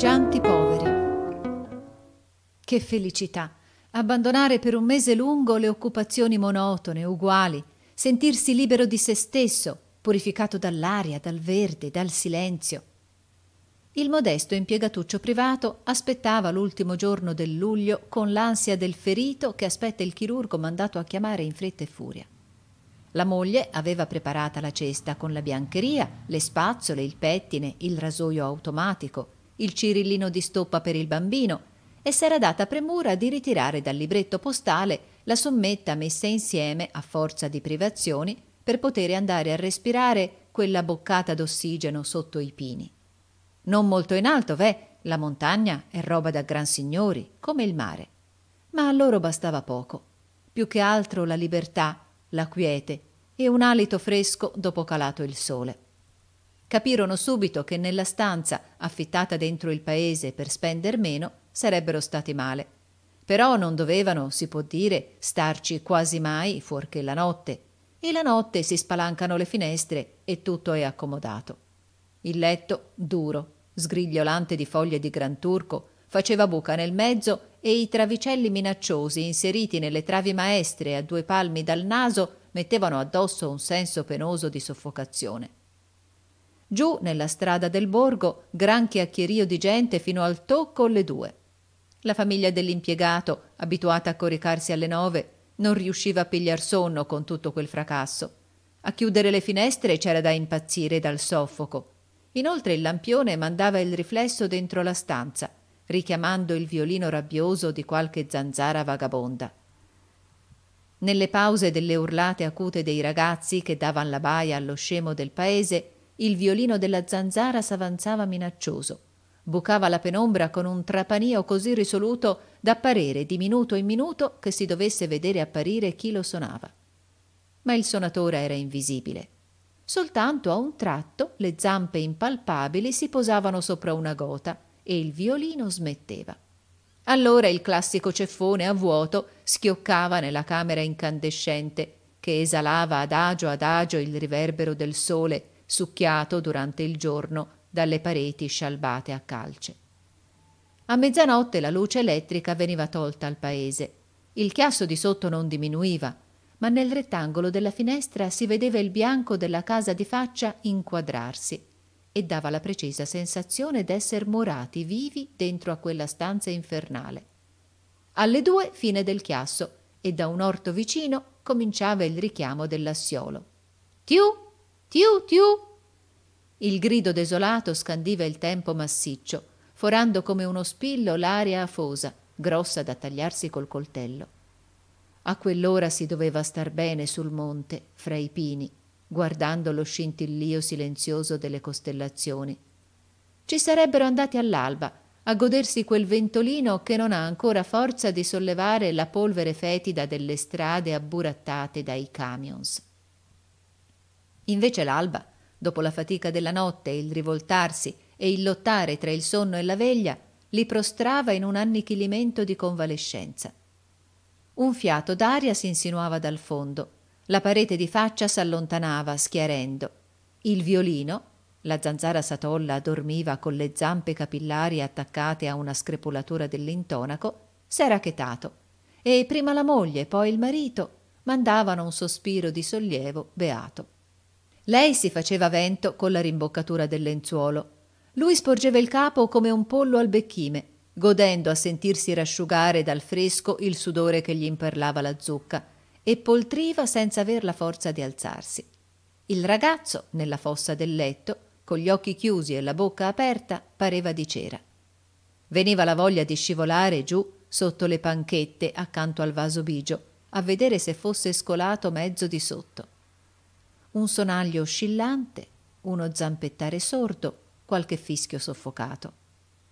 viaggianti poveri. Che felicità! Abbandonare per un mese lungo le occupazioni monotone, uguali, sentirsi libero di se stesso, purificato dall'aria, dal verde, dal silenzio. Il modesto impiegatuccio privato aspettava l'ultimo giorno del luglio con l'ansia del ferito che aspetta il chirurgo mandato a chiamare in fretta e furia. La moglie aveva preparata la cesta con la biancheria, le spazzole, il pettine, il rasoio automatico, il cirillino di stoppa per il bambino e s'era data premura di ritirare dal libretto postale la sommetta messa insieme a forza di privazioni per poter andare a respirare quella boccata d'ossigeno sotto i pini. Non molto in alto, veh, la montagna è roba da gran signori, come il mare. Ma a loro bastava poco. Più che altro la libertà, la quiete e un alito fresco dopo calato il sole. Capirono subito che nella stanza, affittata dentro il paese per spender meno, sarebbero stati male. Però non dovevano, si può dire, starci quasi mai fuorché la notte. E la notte si spalancano le finestre e tutto è accomodato. Il letto, duro, sgrigliolante di foglie di gran turco, faceva buca nel mezzo e i travicelli minacciosi inseriti nelle travi maestre a due palmi dal naso mettevano addosso un senso penoso di soffocazione. Giù nella strada del borgo, gran chiacchierio di gente fino al tocco alle due. La famiglia dell'impiegato, abituata a coricarsi alle nove, non riusciva a pigliar sonno con tutto quel fracasso. A chiudere le finestre c'era da impazzire dal soffoco. Inoltre il lampione mandava il riflesso dentro la stanza, richiamando il violino rabbioso di qualche zanzara vagabonda. Nelle pause delle urlate acute dei ragazzi che davan la baia allo scemo del paese, il violino della zanzara s'avanzava minaccioso. Bucava la penombra con un trapanio così risoluto da parere di minuto in minuto che si dovesse vedere apparire chi lo suonava. Ma il sonatore era invisibile. Soltanto a un tratto le zampe impalpabili si posavano sopra una gota e il violino smetteva. Allora il classico ceffone a vuoto schioccava nella camera incandescente che esalava adagio adagio il riverbero del sole succhiato durante il giorno dalle pareti scialbate a calce. A mezzanotte la luce elettrica veniva tolta al paese. Il chiasso di sotto non diminuiva, ma nel rettangolo della finestra si vedeva il bianco della casa di faccia inquadrarsi e dava la precisa sensazione d'esser morati vivi dentro a quella stanza infernale. Alle due fine del chiasso e da un orto vicino cominciava il richiamo dell'assiolo. Tiu! Tiu, tiu! Il grido desolato scandiva il tempo massiccio, forando come uno spillo l'aria afosa, grossa da tagliarsi col coltello. A quell'ora si doveva star bene sul monte, fra i pini, guardando lo scintillio silenzioso delle costellazioni. Ci sarebbero andati all'alba, a godersi quel ventolino che non ha ancora forza di sollevare la polvere fetida delle strade abburattate dai camions. Invece l'alba, dopo la fatica della notte, il rivoltarsi e il lottare tra il sonno e la veglia, li prostrava in un annichilimento di convalescenza. Un fiato d'aria si insinuava dal fondo, la parete di faccia s'allontanava, schiarendo. Il violino, la zanzara satolla dormiva con le zampe capillari attaccate a una screpolatura dell'intonaco, s'era chetato e prima la moglie, poi il marito, mandavano un sospiro di sollievo beato. Lei si faceva vento con la rimboccatura del lenzuolo. Lui sporgeva il capo come un pollo al becchime, godendo a sentirsi rasciugare dal fresco il sudore che gli imperlava la zucca, e poltriva senza aver la forza di alzarsi. Il ragazzo, nella fossa del letto, con gli occhi chiusi e la bocca aperta, pareva di cera. Veniva la voglia di scivolare giù sotto le panchette accanto al vaso bigio, a vedere se fosse scolato mezzo di sotto un sonaglio oscillante, uno zampettare sordo, qualche fischio soffocato.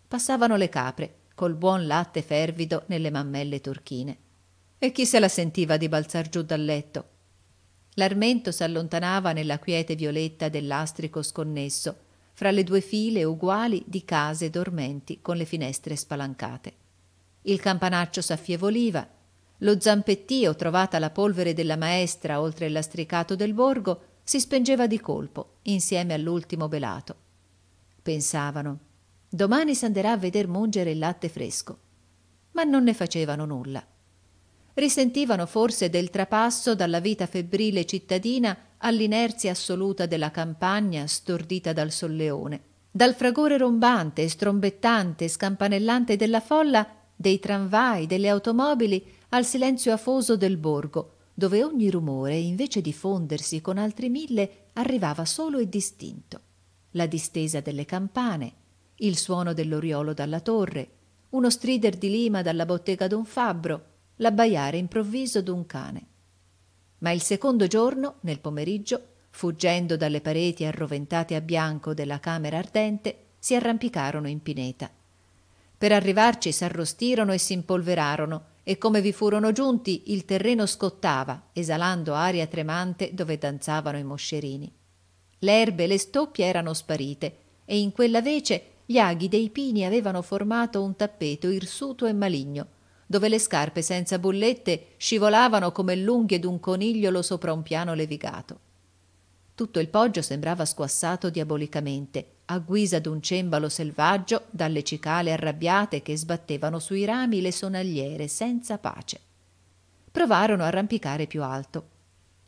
Passavano le capre, col buon latte fervido nelle mammelle turchine. E chi se la sentiva di balzar giù dal letto? L'armento s'allontanava nella quiete violetta dell'astrico sconnesso, fra le due file uguali di case dormenti con le finestre spalancate. Il campanaccio s'affievoliva lo zampettio, trovata la polvere della maestra oltre il lastricato del borgo, si spengeva di colpo, insieme all'ultimo belato. Pensavano, domani s'anderà a veder mungere il latte fresco. Ma non ne facevano nulla. Risentivano forse del trapasso dalla vita febbrile cittadina all'inerzia assoluta della campagna stordita dal solleone, dal fragore rombante, strombettante, scampanellante della folla, dei tramvai, delle automobili al silenzio afoso del borgo, dove ogni rumore, invece di fondersi con altri mille, arrivava solo e distinto. La distesa delle campane, il suono dell'oriolo dalla torre, uno strider di lima dalla bottega d'un fabbro, l'abbaiare improvviso d'un cane. Ma il secondo giorno, nel pomeriggio, fuggendo dalle pareti arroventate a bianco della camera ardente, si arrampicarono in pineta. Per arrivarci s'arrostirono e s'impolverarono e come vi furono giunti il terreno scottava, esalando aria tremante dove danzavano i moscerini. Le erbe e le stoppie erano sparite e in quella vece gli aghi dei pini avevano formato un tappeto irsuto e maligno, dove le scarpe senza bullette scivolavano come l'unghie d'un conigliolo sopra un piano levigato. Tutto il poggio sembrava squassato diabolicamente a guisa d'un cembalo selvaggio dalle cicale arrabbiate che sbattevano sui rami le sonagliere senza pace. Provarono a arrampicare più alto.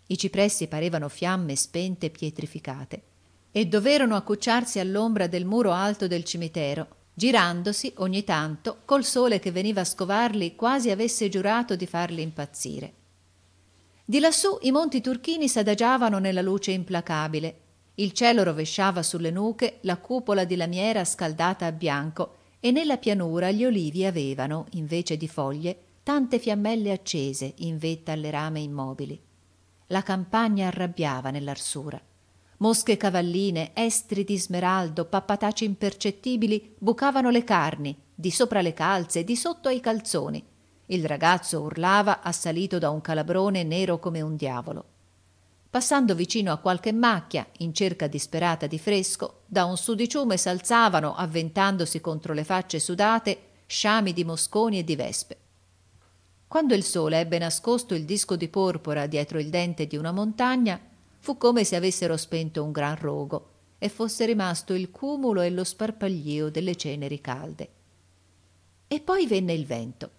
I cipressi parevano fiamme spente e pietrificate e doverono accucciarsi all'ombra del muro alto del cimitero, girandosi ogni tanto col sole che veniva a scovarli quasi avesse giurato di farli impazzire. Di lassù i monti turchini s'adagiavano nella luce implacabile il cielo rovesciava sulle nuche la cupola di lamiera scaldata a bianco e nella pianura gli olivi avevano, invece di foglie, tante fiammelle accese in vetta alle rame immobili. La campagna arrabbiava nell'arsura. Mosche cavalline, estri di smeraldo, pappataci impercettibili bucavano le carni, di sopra le calze, di sotto ai calzoni. Il ragazzo urlava assalito da un calabrone nero come un diavolo. Passando vicino a qualche macchia, in cerca disperata di fresco, da un sudiciume s'alzavano, avventandosi contro le facce sudate, sciami di mosconi e di vespe. Quando il sole ebbe nascosto il disco di porpora dietro il dente di una montagna, fu come se avessero spento un gran rogo e fosse rimasto il cumulo e lo sparpaglio delle ceneri calde. E poi venne il vento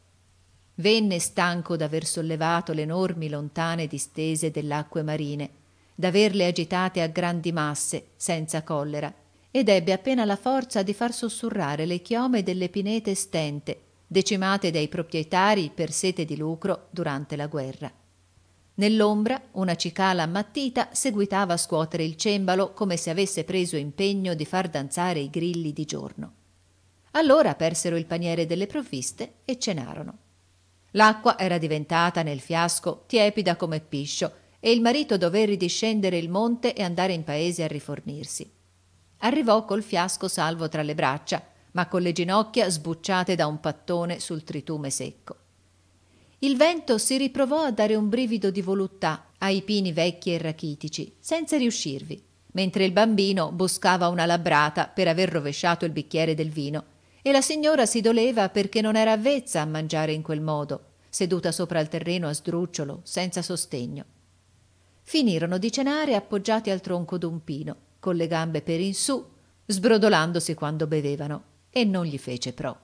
venne stanco d'aver sollevato le enormi lontane distese dell'acque marine, d'averle agitate a grandi masse, senza collera, ed ebbe appena la forza di far sussurrare le chiome delle pinete stente, decimate dai proprietari per sete di lucro durante la guerra. Nell'ombra una cicala ammattita seguitava a scuotere il cembalo come se avesse preso impegno di far danzare i grilli di giorno. Allora persero il paniere delle provviste e cenarono. L'acqua era diventata nel fiasco tiepida come piscio e il marito dover ridiscendere il monte e andare in paese a rifornirsi. Arrivò col fiasco salvo tra le braccia, ma con le ginocchia sbucciate da un pattone sul tritume secco. Il vento si riprovò a dare un brivido di voluttà ai pini vecchi e rachitici, senza riuscirvi, mentre il bambino buscava una labrata per aver rovesciato il bicchiere del vino e la signora si doleva perché non era avvezza a mangiare in quel modo, seduta sopra il terreno a sdrucciolo, senza sostegno. Finirono di cenare appoggiati al tronco d'un pino, con le gambe per in su, sbrodolandosi quando bevevano, e non gli fece pro.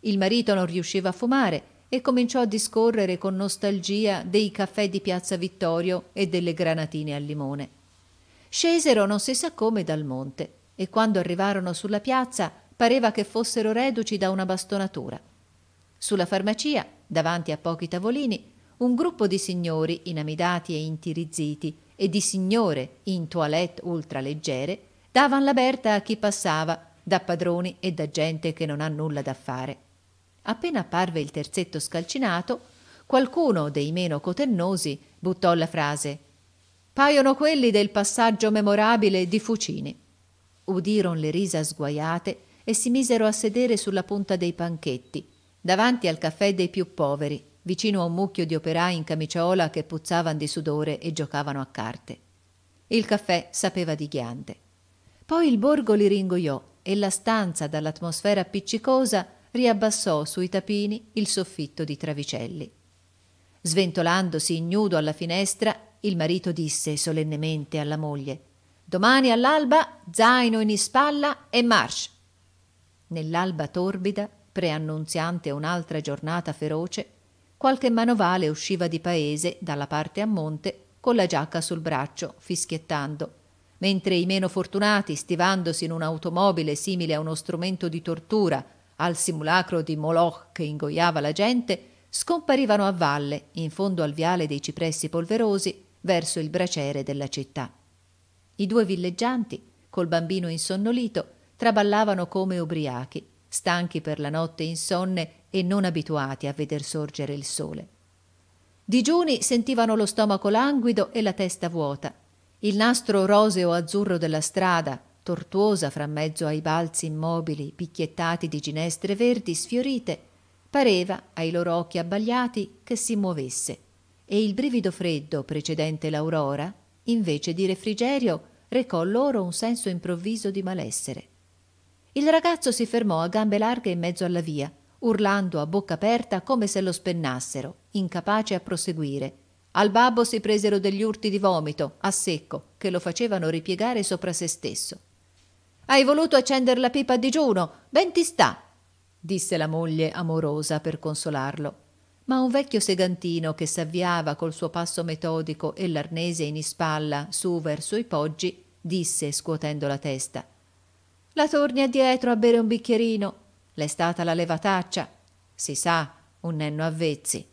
Il marito non riusciva a fumare e cominciò a discorrere con nostalgia dei caffè di Piazza Vittorio e delle granatine al limone. Scesero non si sa come dal monte e quando arrivarono sulla piazza pareva che fossero reduci da una bastonatura. Sulla farmacia, davanti a pochi tavolini, un gruppo di signori inamidati e intirizziti e di signore in toilette ultraleggere davan la berta a chi passava, da padroni e da gente che non ha nulla da fare. Appena apparve il terzetto scalcinato, qualcuno dei meno cotennosi buttò la frase Paiono quelli del passaggio memorabile di Fucini. Udiron le risa sguaiate e si misero a sedere sulla punta dei panchetti, davanti al caffè dei più poveri, vicino a un mucchio di operai in camiciola che puzzavan di sudore e giocavano a carte. Il caffè sapeva di ghiande. Poi il borgo li ringoiò e la stanza dall'atmosfera appiccicosa riabbassò sui tapini il soffitto di travicelli. Sventolandosi ignudo alla finestra, il marito disse solennemente alla moglie Domani all'alba, zaino in ispalla e marche. Nell'alba torbida, preannunziante un'altra giornata feroce, qualche manovale usciva di paese dalla parte a monte con la giacca sul braccio, fischiettando, mentre i meno fortunati, stivandosi in un'automobile simile a uno strumento di tortura, al simulacro di Moloch che ingoiava la gente, scomparivano a valle, in fondo al viale dei cipressi polverosi, verso il braciere della città. I due villeggianti, col bambino insonnolito, traballavano come ubriachi, stanchi per la notte insonne e non abituati a veder sorgere il sole. Digiuni sentivano lo stomaco languido e la testa vuota. Il nastro roseo azzurro della strada, tortuosa fra mezzo ai balzi immobili picchiettati di ginestre verdi sfiorite, pareva ai loro occhi abbagliati che si muovesse e il brivido freddo precedente l'aurora, invece di refrigerio, recò loro un senso improvviso di malessere. Il ragazzo si fermò a gambe larghe in mezzo alla via, urlando a bocca aperta come se lo spennassero, incapace a proseguire. Al babbo si presero degli urti di vomito, a secco, che lo facevano ripiegare sopra se stesso. Hai voluto accendere la pipa a digiuno, ben ti sta, disse la moglie amorosa per consolarlo. Ma un vecchio segantino che s'avviava col suo passo metodico e l'arnese in ispalla su verso i poggi, disse scuotendo la testa la torni addietro a bere un bicchierino. L'è stata la levataccia. Si sa, un nenno avvezzi.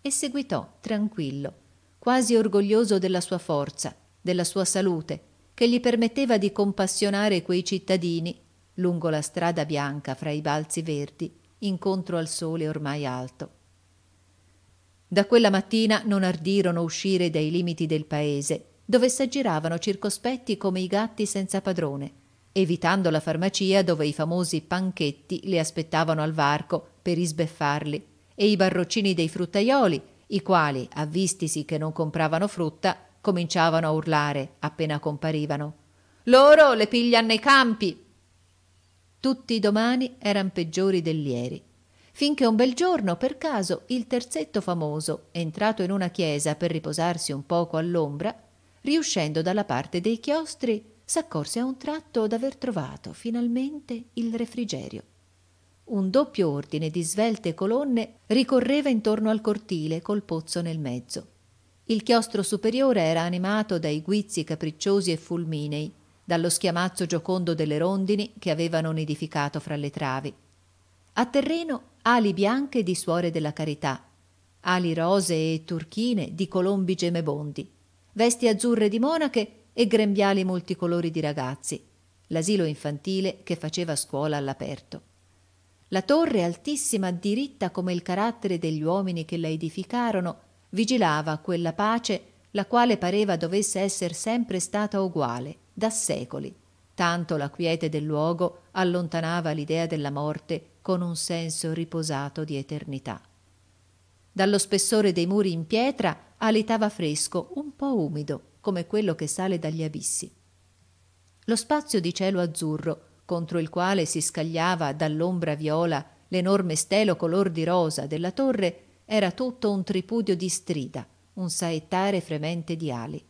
E seguitò, tranquillo, quasi orgoglioso della sua forza, della sua salute, che gli permetteva di compassionare quei cittadini lungo la strada bianca fra i balzi verdi, incontro al sole ormai alto. Da quella mattina non ardirono uscire dai limiti del paese, dove s'aggiravano circospetti come i gatti senza padrone, evitando la farmacia dove i famosi panchetti li aspettavano al varco per isbeffarli e i barroccini dei fruttaioli, i quali, avvistisi che non compravano frutta, cominciavano a urlare appena comparivano. Loro le piglian nei campi! Tutti i domani eran peggiori dell'ieri finché un bel giorno, per caso, il terzetto famoso, entrato in una chiesa per riposarsi un poco all'ombra, riuscendo dalla parte dei chiostri, s'accorse a un tratto d'aver trovato finalmente il refrigerio. Un doppio ordine di svelte colonne ricorreva intorno al cortile col pozzo nel mezzo. Il chiostro superiore era animato dai guizzi capricciosi e fulminei, dallo schiamazzo giocondo delle rondini che avevano nidificato fra le travi. A terreno ali bianche di suore della carità, ali rosee e turchine di colombi gemebondi, vesti azzurre di monache e grembiali multicolori di ragazzi, l'asilo infantile che faceva scuola all'aperto. La torre altissima, diritta come il carattere degli uomini che la edificarono, vigilava quella pace la quale pareva dovesse esser sempre stata uguale, da secoli. Tanto la quiete del luogo allontanava l'idea della morte con un senso riposato di eternità. Dallo spessore dei muri in pietra alitava fresco, un po' umido, come quello che sale dagli abissi. Lo spazio di cielo azzurro, contro il quale si scagliava dall'ombra viola l'enorme stelo color di rosa della torre, era tutto un tripudio di strida, un saettare fremente di ali.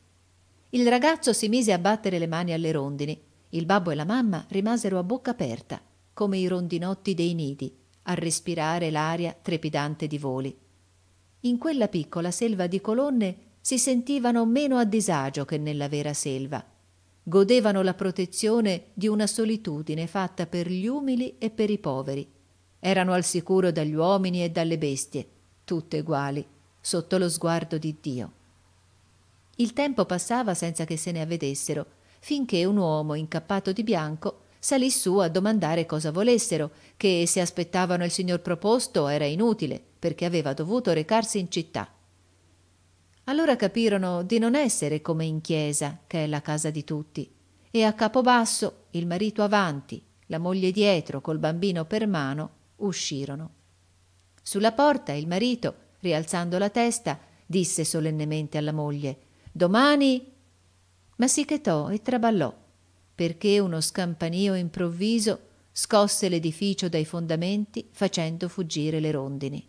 Il ragazzo si mise a battere le mani alle rondini. Il babbo e la mamma rimasero a bocca aperta, come i rondinotti dei nidi, a respirare l'aria trepidante di voli. In quella piccola selva di colonne si sentivano meno a disagio che nella vera selva. Godevano la protezione di una solitudine fatta per gli umili e per i poveri. Erano al sicuro dagli uomini e dalle bestie, tutte uguali, sotto lo sguardo di Dio. Il tempo passava senza che se ne avvedessero, finché un uomo incappato di bianco salì su a domandare cosa volessero, che se aspettavano il signor proposto era inutile, perché aveva dovuto recarsi in città. Allora capirono di non essere come in chiesa, che è la casa di tutti, e a capo basso, il marito avanti, la moglie dietro, col bambino per mano, uscirono. Sulla porta il marito, rialzando la testa, disse solennemente alla moglie Domani. ma si chetò e traballò, perché uno scampanio improvviso scosse l'edificio dai fondamenti facendo fuggire le rondini.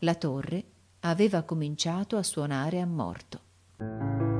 La torre aveva cominciato a suonare a morto.